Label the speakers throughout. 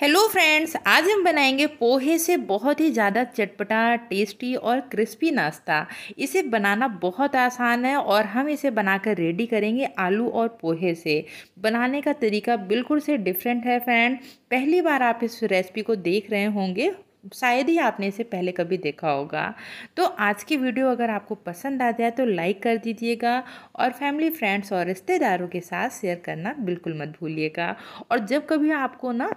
Speaker 1: hello friends आज हम बनाएंगे पोहे से बहुत ही ज़्यादा चटपटा टेस्टी और क्रिस्पी नाश्ता इसे बनाना बहुत आसान है और हम इसे बनाकर रेडी करेंगे आलू और पोहे से बनाने का तरीका बिल्कुल से डिफरेंट है फ्रेंड पहली बार आप इस रेसिपी को देख रहे होंगे शायद ही आपने इसे पहले कभी देखा होगा तो आज की वीडियो अगर आपको पसंद आ जाए तो लाइक कर दीजिएगा और फैमिली फ्रेंड्स और रिश्तेदारों के साथ शेयर करना बिल्कुल मत भूलिएगा और जब कभी आपको ना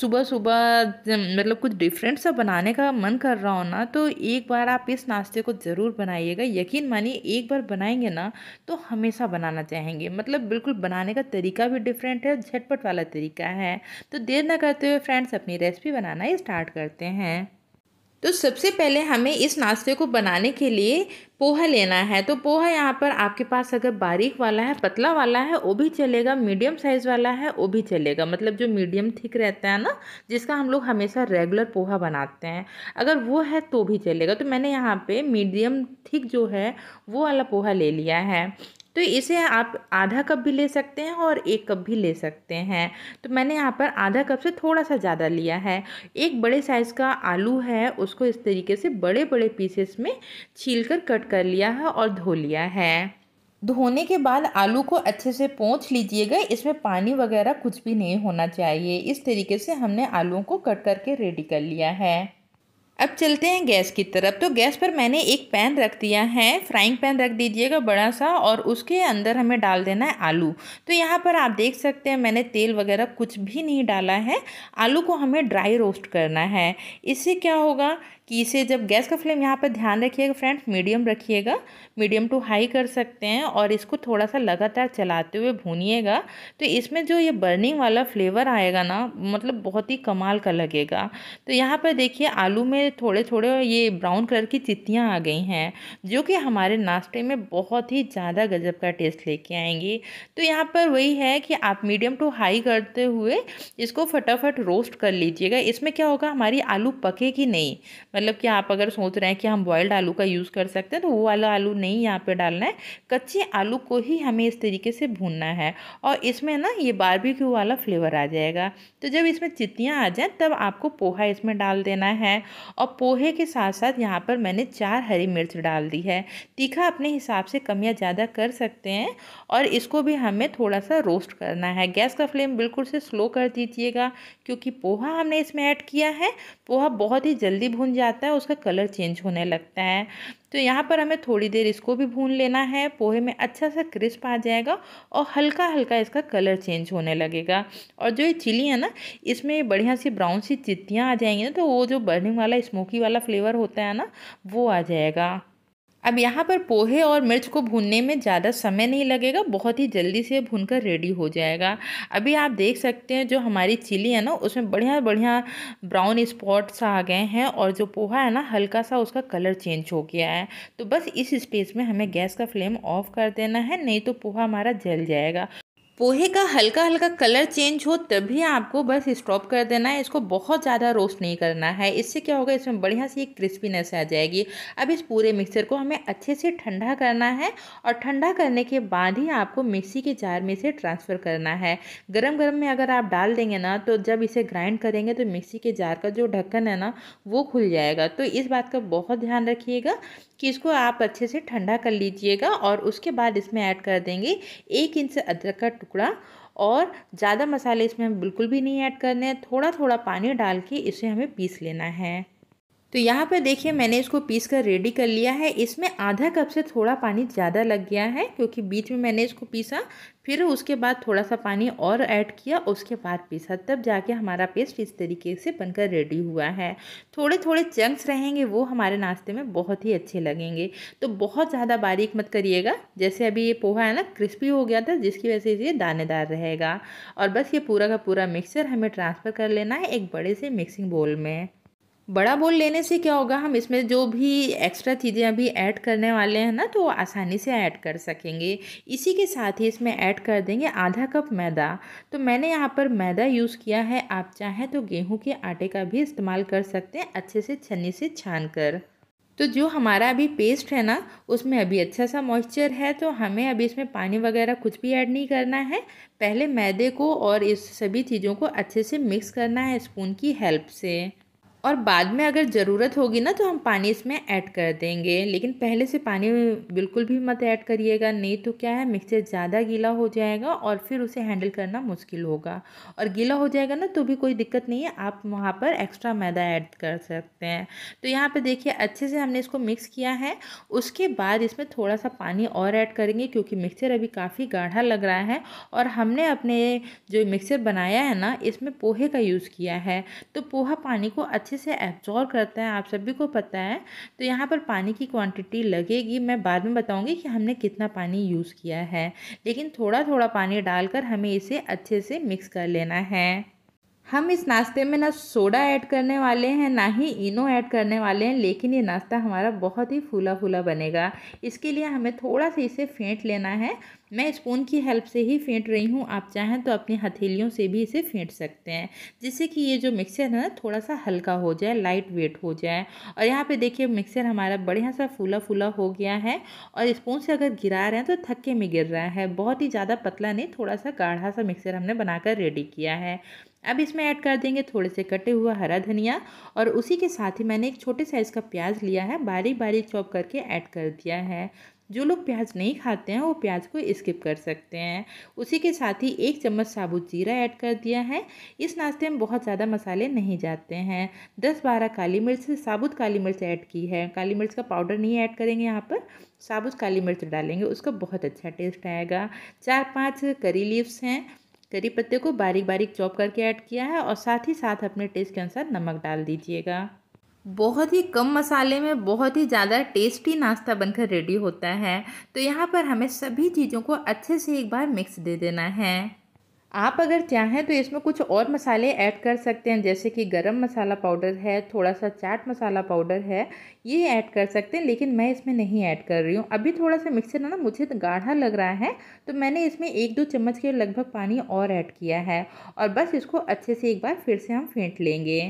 Speaker 1: सुबह सुबह मतलब कुछ डिफरेंट सा बनाने का मन कर रहा हो ना तो एक बार आप इस नाश्ते को ज़रूर बनाइएगा यकीन मानिए एक बार बनाएंगे ना तो हमेशा बनाना चाहेंगे मतलब बिल्कुल बनाने का तरीका भी डिफरेंट है झटपट वाला तरीका है तो देर ना करते हुए फ्रेंड्स अपनी रेसिपी बनाना स्टार्ट करते हैं हैं तो सबसे पहले हमें इस नाश्ते को बनाने के लिए पोहा लेना है तो पोहा यहाँ पर आपके पास अगर बारीक वाला है पतला वाला है वो भी चलेगा मीडियम साइज़ वाला है वो भी चलेगा मतलब जो मीडियम थिक रहता है ना जिसका हम लोग हमेशा रेगुलर पोहा बनाते हैं अगर वो है तो भी चलेगा तो मैंने यहाँ पे मीडियम थिक जो है वो वाला पोहा ले लिया है तो इसे आप आधा कप भी ले सकते हैं और एक कप भी ले सकते हैं तो मैंने यहाँ पर आधा कप से थोड़ा सा ज़्यादा लिया है एक बड़े साइज़ का आलू है उसको इस तरीके से बड़े बड़े पीसेस में छील कर कट कर लिया है और धो लिया है धोने के बाद आलू को अच्छे से पोंछ लीजिएगा इसमें पानी वगैरह कुछ भी नहीं होना चाहिए इस तरीके से हमने आलूओं को कट करके रेडी कर लिया है अब चलते हैं गैस की तरफ तो गैस पर मैंने एक पैन रख दिया है फ्राइंग पैन रख दीजिएगा बड़ा सा और उसके अंदर हमें डाल देना है आलू तो यहाँ पर आप देख सकते हैं मैंने तेल वगैरह कुछ भी नहीं डाला है आलू को हमें ड्राई रोस्ट करना है इससे क्या होगा कि इसे जब गैस का फ्लेम यहाँ पर ध्यान रखिएगा फ्रेंड्स मीडियम रखिएगा मीडियम टू हाई कर सकते हैं और इसको थोड़ा सा लगातार चलाते हुए भूनिएगा तो इसमें जो ये बर्निंग वाला फ्लेवर आएगा ना मतलब बहुत ही कमाल का लगेगा तो यहाँ पर देखिए आलू में थोड़े थोड़े ये ब्राउन कलर की चित्तियाँ आ गई हैं जो कि हमारे नाश्ते में बहुत ही ज़्यादा गजब का टेस्ट लेके आएंगी तो यहाँ पर वही है कि आप मीडियम टू हाई करते हुए इसको फटाफट रोस्ट कर लीजिएगा इसमें क्या होगा हमारी आलू पकेगी नहीं मतलब कि आप अगर सोच रहे हैं कि हम बॉयल्ड आलू का यूज़ कर सकते हैं तो वो वाला आलू नहीं यहाँ पे डालना है कच्चे आलू को ही हमें इस तरीके से भूनना है और इसमें ना ये बारबेक्यू वाला फ्लेवर आ जाएगा तो जब इसमें चित्तियाँ आ जाएँ तब आपको पोहा इसमें डाल देना है और पोहे के साथ साथ यहाँ पर मैंने चार हरी मिर्च डाल दी है तीखा अपने हिसाब से कम या ज़्यादा कर सकते हैं और इसको भी हमें थोड़ा सा रोस्ट करना है गैस का फ्लेम बिल्कुल से स्लो कर दीजिएगा क्योंकि पोहा हमने इसमें ऐड किया है पोहा बहुत ही जल्दी भून जाता जाता है उसका कलर चेंज होने लगता है तो यहाँ पर हमें थोड़ी देर इसको भी भून लेना है पोहे में अच्छा सा क्रिस्प आ जाएगा और हल्का हल्का इसका कलर चेंज होने लगेगा और जो ये चिली है ना इसमें बढ़िया सी ब्राउन सी चित्तियाँ आ जाएंगी ना तो वो जो बर्निंग वाला स्मोकी वाला फ्लेवर होता है ना वो आ जाएगा अब यहाँ पर पोहे और मिर्च को भूनने में ज़्यादा समय नहीं लगेगा बहुत ही जल्दी से भून कर रेडी हो जाएगा अभी आप देख सकते हैं जो हमारी चिली है ना उसमें बढ़िया बढ़िया ब्राउन स्पॉट्स आ गए हैं और जो पोहा है ना हल्का सा उसका कलर चेंज हो गया है तो बस इस स्पेस में हमें गैस का फ्लेम ऑफ कर देना है नहीं तो पोहा हमारा जल जाएगा पोहे का हल्का हल्का कलर चेंज हो तभी आपको बस स्टॉप कर देना है इसको बहुत ज़्यादा रोस्ट नहीं करना है इससे क्या होगा इसमें बढ़िया सी एक क्रिस्पीनेस आ जाएगी अब इस पूरे मिक्सर को हमें अच्छे से ठंडा करना है और ठंडा करने के बाद ही आपको मिक्सी के जार में इसे ट्रांसफ़र करना है गरम गरम में अगर आप डाल देंगे ना तो जब इसे ग्राइंड करेंगे तो मिक्सी के जार का जो ढक्कन है ना वो खुल जाएगा तो इस बात का बहुत ध्यान रखिएगा कि इसको आप अच्छे से ठंडा कर लीजिएगा और उसके बाद इसमें ऐड कर देंगे एक इंच अदरक का टुकड़ा और ज़्यादा मसाले इसमें हम बिल्कुल भी नहीं ऐड करने हैं थोड़ा थोड़ा पानी डाल के इसे हमें पीस लेना है तो यहाँ पर देखिए मैंने इसको पीस कर रेडी कर लिया है इसमें आधा कप से थोड़ा पानी ज़्यादा लग गया है क्योंकि बीच में मैंने इसको पीसा फिर उसके बाद थोड़ा सा पानी और ऐड किया उसके बाद पीसा तब जाके हमारा पेस्ट इस तरीके से बनकर रेडी हुआ है थोड़े थोड़े चंक्स रहेंगे वो हमारे नाश्ते में बहुत ही अच्छे लगेंगे तो बहुत ज़्यादा बारीक मत करिएगा जैसे अभी ये पोहा है ना क्रिस्पी हो गया था जिसकी वजह से ये दानेदार रहेगा और बस ये पूरा का पूरा मिक्सर हमें ट्रांसफ़र कर लेना है एक बड़े से मिक्सिंग बोल में बड़ा बोल लेने से क्या होगा हम इसमें जो भी एक्स्ट्रा चीज़ें अभी ऐड करने वाले हैं ना तो आसानी से ऐड कर सकेंगे इसी के साथ ही इसमें ऐड कर देंगे आधा कप मैदा तो मैंने यहाँ पर मैदा यूज़ किया है आप चाहें तो गेहूं के आटे का भी इस्तेमाल कर सकते हैं अच्छे से छन्नी से छान कर तो जो हमारा अभी पेस्ट है ना उसमें अभी अच्छा सा मॉइस्चर है तो हमें अभी इसमें पानी वगैरह कुछ भी ऐड नहीं करना है पहले मैदे को और इस सभी चीज़ों को अच्छे से मिक्स करना है स्पून की हेल्प से और बाद में अगर ज़रूरत होगी ना तो हम पानी इसमें ऐड कर देंगे लेकिन पहले से पानी बिल्कुल भी मत ऐड करिएगा नहीं तो क्या है मिक्सचर ज़्यादा गीला हो जाएगा और फिर उसे हैंडल करना मुश्किल होगा और गीला हो जाएगा ना तो भी कोई दिक्कत नहीं है आप वहाँ पर एक्स्ट्रा मैदा ऐड कर सकते हैं तो यहाँ पर देखिए अच्छे से हमने इसको मिक्स किया है उसके बाद इसमें थोड़ा सा पानी और ऐड करेंगे क्योंकि मिक्सचर अभी काफ़ी गाढ़ा लग रहा है और हमने अपने जो मिक्सचर बनाया है ना इसमें पोहे का यूज़ किया है तो पोहा पानी को अच्छे अच्छे से एब्जॉर्व करता है आप सभी को पता है तो यहाँ पर पानी की क्वांटिटी लगेगी मैं बाद में बताऊँगी कि हमने कितना पानी यूज़ किया है लेकिन थोड़ा थोड़ा पानी डालकर हमें इसे अच्छे से मिक्स कर लेना है हम इस नाश्ते में ना सोडा ऐड करने वाले हैं ना ही इनो ऐड करने वाले हैं लेकिन ये नाश्ता हमारा बहुत ही फूला फूला बनेगा इसके लिए हमें थोड़ा सा इसे फेंट लेना है मैं स्पून की हेल्प से ही फेंट रही हूँ आप चाहें तो अपनी हथेलियों से भी इसे फेंट सकते हैं जिससे कि ये जो मिक्सर है ना थोड़ा सा हल्का हो जाए लाइट वेट हो जाए और यहाँ पे देखिए मिक्सर हमारा बढ़िया सा फूला फूला हो गया है और स्पून से अगर गिरा रहे हैं तो थक्के में गिर रहा है बहुत ही ज़्यादा पतला नहीं थोड़ा सा गाढ़ा सा मिक्सर हमने बनाकर रेडी किया है अब इसमें ऐड कर देंगे थोड़े से कटे हुआ हरा धनिया और उसी के साथ ही मैंने एक छोटे साइज़ का प्याज लिया है बारीक बारीक चॉप करके ऐड कर दिया है जो लोग प्याज नहीं खाते हैं वो प्याज को स्किप कर सकते हैं उसी के साथ ही एक चम्मच साबुत जीरा ऐड कर दिया है इस नाश्ते में बहुत ज़्यादा मसाले नहीं जाते हैं दस बारह काली मिर्च साबुत काली मिर्च ऐड की है काली मिर्च का पाउडर नहीं ऐड करेंगे यहाँ पर साबुत काली मिर्च डालेंगे उसका बहुत अच्छा टेस्ट आएगा चार पाँच करी लीव्स हैं करी पत्ते को बारीक बारीक चॉप करके ऐड किया है और साथ ही साथ अपने टेस्ट के अनुसार नमक डाल दीजिएगा बहुत ही कम मसाले में बहुत ही ज़्यादा टेस्टी नाश्ता बनकर रेडी होता है तो यहाँ पर हमें सभी चीज़ों को अच्छे से एक बार मिक्स दे देना है आप अगर चाहें तो इसमें कुछ और मसाले ऐड कर सकते हैं जैसे कि गरम मसाला पाउडर है थोड़ा सा चाट मसाला पाउडर है ये ऐड कर सकते हैं लेकिन मैं इसमें नहीं ऐड कर रही हूँ अभी थोड़ा सा मिक्सर ना मुझे तो गाढ़ा लग रहा है तो मैंने इसमें एक दो चम्मच के लगभग पानी और ऐड किया है और बस इसको अच्छे से एक बार फिर से हम फेंट लेंगे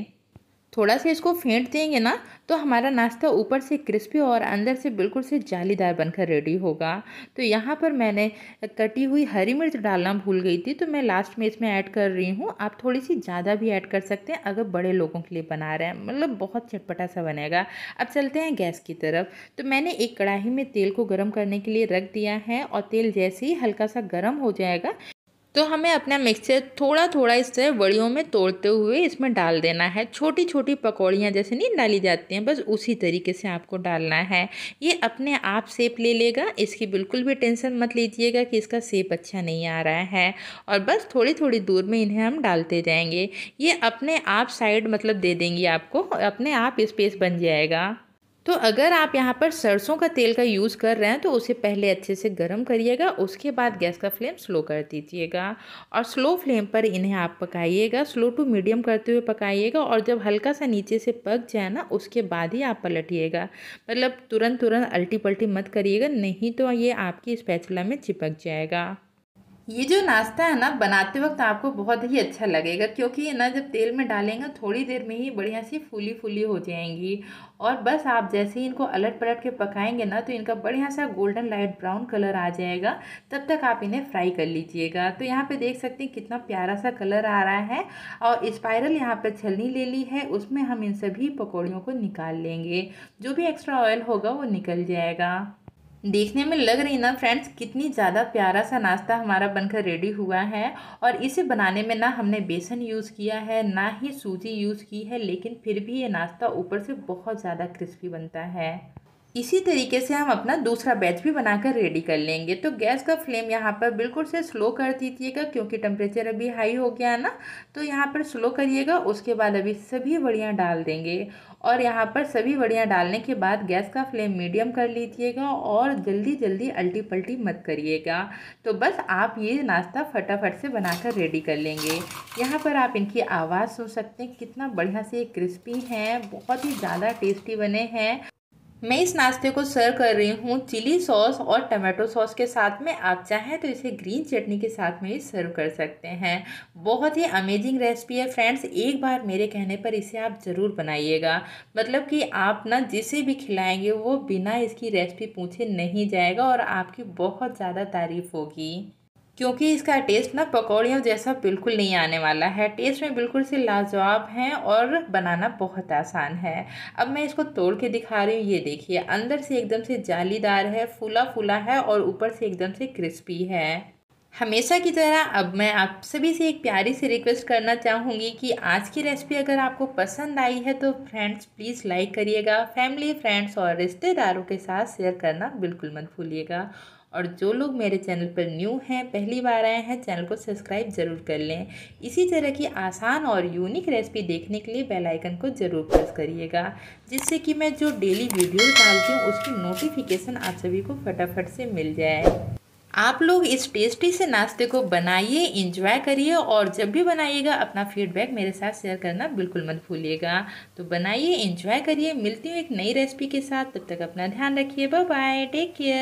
Speaker 1: थोड़ा सा इसको फेंट देंगे ना तो हमारा नाश्ता ऊपर से क्रिस्पी और अंदर से बिल्कुल से जालीदार बनकर रेडी होगा तो यहाँ पर मैंने कटी हुई हरी मिर्च डालना भूल गई थी तो मैं लास्ट में इसमें ऐड कर रही हूँ आप थोड़ी सी ज़्यादा भी ऐड कर सकते हैं अगर बड़े लोगों के लिए बना रहे हैं मतलब बहुत चटपटा सा बनेगा अब चलते हैं गैस की तरफ तो मैंने एक कढ़ाई में तेल को गर्म करने के लिए रख दिया है और तेल जैसे ही हल्का सा गर्म हो जाएगा तो हमें अपना मिक्सचर थोड़ा थोड़ा इससे वड़ियों में तोड़ते हुए इसमें डाल देना है छोटी छोटी पकौड़ियाँ जैसे नहीं डाली जाती हैं बस उसी तरीके से आपको डालना है ये अपने आप सेप ले लेगा इसकी बिल्कुल भी टेंशन मत लीजिएगा कि इसका सेप अच्छा नहीं आ रहा है और बस थोड़ी थोड़ी दूर में इन्हें हम डालते जाएंगे ये अपने आप साइड मतलब दे देंगी आपको अपने आप स्पेस बन जाएगा तो अगर आप यहाँ पर सरसों का तेल का यूज़ कर रहे हैं तो उसे पहले अच्छे से गर्म करिएगा उसके बाद गैस का फ्लेम स्लो कर दीजिएगा और स्लो फ्लेम पर इन्हें आप पकाइएगा स्लो टू मीडियम करते हुए पकाइएगा और जब हल्का सा नीचे से पक जाए ना उसके बाद ही आप पलटिएगा मतलब तुरंत तुरंत अल्टी पल्टी मत करिएगा नहीं तो ये आपकी स्पैचुला में चिपक जाएगा ये जो नाश्ता है ना बनाते वक्त आपको बहुत ही अच्छा लगेगा क्योंकि ये ना जब तेल में डालेंगे थोड़ी देर में ही बढ़िया सी फूली फूली हो जाएंगी और बस आप जैसे ही इनको अलट पलट के पकाएंगे ना तो इनका बढ़िया सा गोल्डन लाइट ब्राउन कलर आ जाएगा तब तक आप इन्हें फ्राई कर लीजिएगा तो यहाँ पे देख सकते हैं कितना प्यारा सा कलर आ रहा है और स्पायरल यहाँ पर छलनी ले ली है उसमें हम इन सभी पकौड़ियों को निकाल लेंगे जो भी एक्स्ट्रा ऑयल होगा वो निकल जाएगा देखने में लग रही ना फ्रेंड्स कितनी ज़्यादा प्यारा सा नाश्ता हमारा बनकर रेडी हुआ है और इसे बनाने में ना हमने बेसन यूज़ किया है ना ही सूजी यूज़ की है लेकिन फिर भी ये नाश्ता ऊपर से बहुत ज़्यादा क्रिस्पी बनता है इसी तरीके से हम अपना दूसरा बैच भी बनाकर रेडी कर लेंगे तो गैस का फ्लेम यहाँ पर बिल्कुल से स्लो कर दीजिएगा क्योंकि टेम्परेचर अभी हाई हो गया है ना तो यहाँ पर स्लो करिएगा उसके बाद अभी सभी बढ़िया डाल देंगे और यहाँ पर सभी बढ़िया डालने के बाद गैस का फ्लेम मीडियम कर लीजिएगा और जल्दी जल्दी अल्टी पल्टी मत करिएगा तो बस आप ये नाश्ता फटाफट से बनाकर रेडी कर लेंगे यहाँ पर आप इनकी आवाज़ सुन सकते हैं कितना बढ़िया से ये क्रिस्पी हैं बहुत ही ज़्यादा टेस्टी बने हैं मैं इस नाश्ते को सर्व कर रही हूँ चिली सॉस और टमाटो सॉस के साथ में आप चाहें तो इसे ग्रीन चटनी के साथ में भी सर्व कर सकते हैं बहुत ही अमेजिंग रेसिपी है फ्रेंड्स एक बार मेरे कहने पर इसे आप ज़रूर बनाइएगा मतलब कि आप ना जिसे भी खिलाएंगे वो बिना इसकी रेसिपी पूछे नहीं जाएगा और आपकी बहुत ज़्यादा तारीफ़ होगी क्योंकि इसका टेस्ट ना पकौड़ियों जैसा बिल्कुल नहीं आने वाला है टेस्ट में बिल्कुल से लाजवाब है और बनाना बहुत आसान है अब मैं इसको तोड़ के दिखा रही हूँ ये देखिए अंदर से एकदम से जालीदार है फूला फूला है और ऊपर से एकदम से क्रिस्पी है हमेशा की तरह अब मैं आप सभी से एक प्यारी सी रिक्वेस्ट करना चाहूँगी कि आज की रेसिपी अगर आपको पसंद आई है तो फ्रेंड्स प्लीज़ लाइक करिएगा फैमिली फ्रेंड्स और रिश्तेदारों के साथ शेयर करना बिल्कुल मत भूलिएगा और जो लोग मेरे चैनल पर न्यू हैं पहली बार आए हैं चैनल को सब्सक्राइब ज़रूर कर लें इसी तरह की आसान और यूनिक रेसिपी देखने के लिए बेल आइकन को ज़रूर प्रेस करिएगा जिससे कि मैं जो डेली वीडियो डालती हूँ उसकी नोटिफिकेशन आप सभी को फटाफट से मिल जाए आप लोग इस टेस्टी से नाश्ते को बनाइए इंजॉय करिए और जब भी बनाइएगा अपना फीडबैक मेरे साथ शेयर करना बिल्कुल मत भूलिएगा तो बनाइए इंजॉय करिए मिलती हूँ एक नई रेसिपी के साथ तब तक अपना ध्यान रखिए बाय टेक केयर